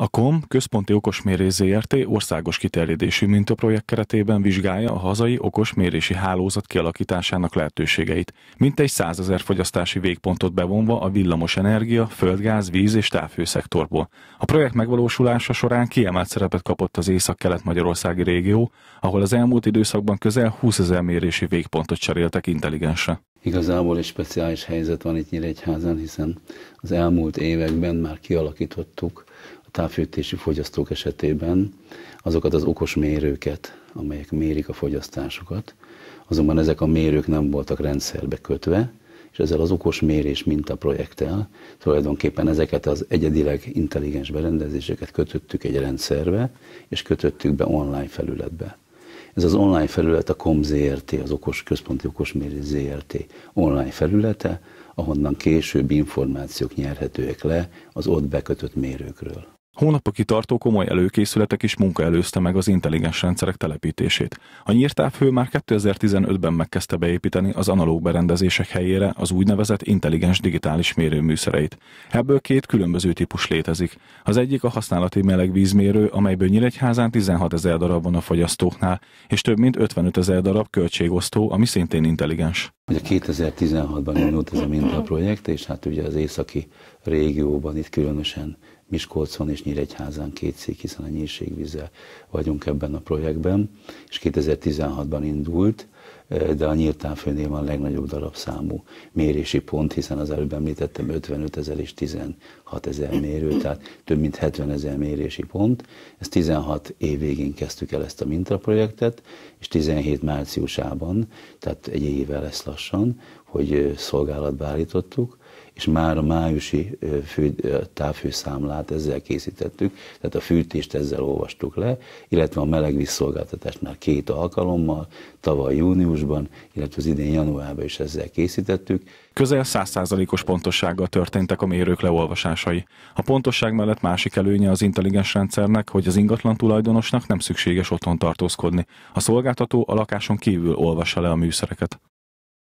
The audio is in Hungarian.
A KOM központi okosmérés ZRT országos kiterjedésű mintaprojekt keretében vizsgálja a hazai okosmérési hálózat kialakításának lehetőségeit, mintegy 100 ezer fogyasztási végpontot bevonva a villamos energia, földgáz, víz és távhőszektorból. A projekt megvalósulása során kiemelt szerepet kapott az észak-kelet-magyarországi régió, ahol az elmúlt időszakban közel 20 ezer mérési végpontot cseréltek intelligensre. Igazából egy speciális helyzet van itt Nyíregyházan, hiszen az elmúlt években már kialakítottuk távfűtési fogyasztók esetében azokat az okos mérőket, amelyek mérik a fogyasztásokat, azonban ezek a mérők nem voltak rendszerbe kötve, és ezzel az okos mérés mintaprojekttel tulajdonképpen ezeket az egyedileg intelligens berendezéseket kötöttük egy rendszerbe, és kötöttük be online felületbe. Ez az online felület a KOM ZRT, az okos, Központi okos mérés ZRT online felülete, ahonnan később információk nyerhetőek le az ott bekötött mérőkről. Hónapokig tartó komoly előkészületek is munka előzte meg az intelligens rendszerek telepítését. A nyírtávhő már 2015-ben megkezdte beépíteni az analóg berendezések helyére az úgynevezett intelligens digitális mérőműszereit. Ebből két különböző típus létezik. Az egyik a használati melegvízmérő, amelyből Nyíregyházán 16 ezer darab van a fogyasztóknál, és több mint 55 ezer darab költségosztó, ami szintén intelligens. Ugye 2016-ban indult ez a minta projekt és hát ugye az északi régióban, itt különösen Miskolcon és Nyíregyházán két szék, hiszen a nyírségvízzel vagyunk ebben a projektben, és 2016-ban indult, de a nyíltávfőnél van a legnagyobb darabszámú mérési pont, hiszen az előbb említettem 55 ezer és 16 ezer mérő, tehát több mint 70 ezer mérési pont. Ezt 16 év végén kezdtük el ezt a mintaprojektet, és 17 márciusában, tehát egy évvel lesz lassan, hogy szolgálatba állítottuk, és már a májusi fő, távfőszámlát ezzel készítettük, tehát a fűtést ezzel olvastuk le, illetve a meleg vízszolgáltatást már két alkalommal, tavaly júniusban, illetve az idén januárban is ezzel készítettük. Közel 100%-os pontossággal történtek a mérők leolvasásai. A pontosság mellett másik előnye az intelligens rendszernek, hogy az ingatlan tulajdonosnak nem szükséges otthon tartózkodni. A szolgáltató a lakáson kívül olvassa le a műszereket.